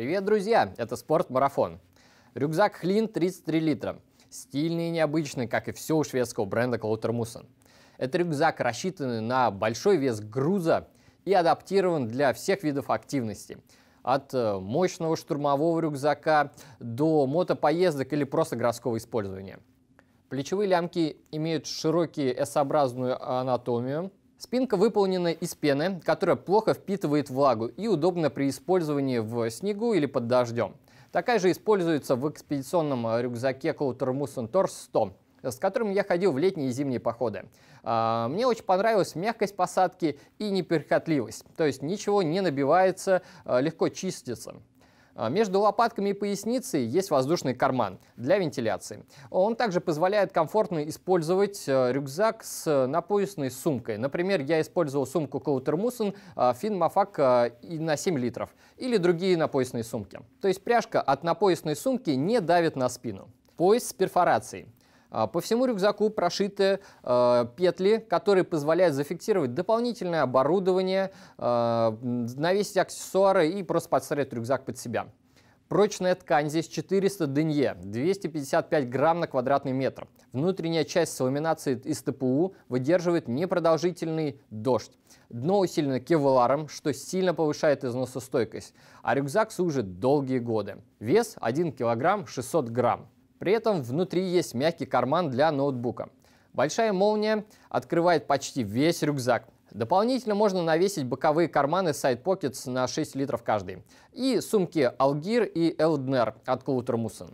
Привет, друзья! Это спорт-марафон. Рюкзак Хлин 33 литра. Стильный и необычный, как и все у шведского бренда Клаутермусен. Этот рюкзак, рассчитан на большой вес груза и адаптирован для всех видов активности. От э, мощного штурмового рюкзака до мотопоездок или просто городского использования. Плечевые лямки имеют широкие S-образную анатомию, Спинка выполнена из пены, которая плохо впитывает влагу и удобна при использовании в снегу или под дождем. Такая же используется в экспедиционном э, рюкзаке Коутермусен Торс 100, с которым я ходил в летние и зимние походы. А, мне очень понравилась мягкость посадки и неприхотливость, то есть ничего не набивается, э, легко чистится. А, между лопатками и поясницей есть воздушный карман для вентиляции. Он также позволяет комфортно использовать э, рюкзак с э, напоясной сумкой. Например, я использовал сумку Клаутермусен а, Finmafak э, на 7 литров или другие напоясные сумки. То есть пряжка от напоясной сумки не давит на спину. Пояс с перфорацией. А, по всему рюкзаку прошиты э, петли, которые позволяют зафиксировать дополнительное оборудование, э, навесить аксессуары и просто подстроить рюкзак под себя. Прочная ткань здесь 400 денье, 255 грамм на квадратный метр. Внутренняя часть с ламинацией из ТПУ выдерживает непродолжительный дождь. Дно усилено кевларом, что сильно повышает износостойкость, а рюкзак служит долгие годы. Вес 1 килограмм 600 грамм. При этом внутри есть мягкий карман для ноутбука. Большая молния открывает почти весь рюкзак. Дополнительно можно навесить боковые карманы Side Pockets на 6 литров каждый. И сумки Algear и Eldner от Кулутермусен.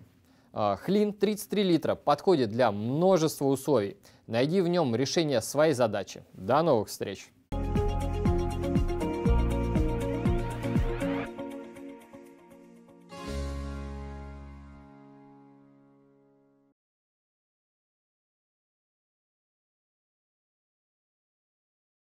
А, Хлин 33 литра подходит для множества условий. Найди в нем решение своей задачи. До новых встреч!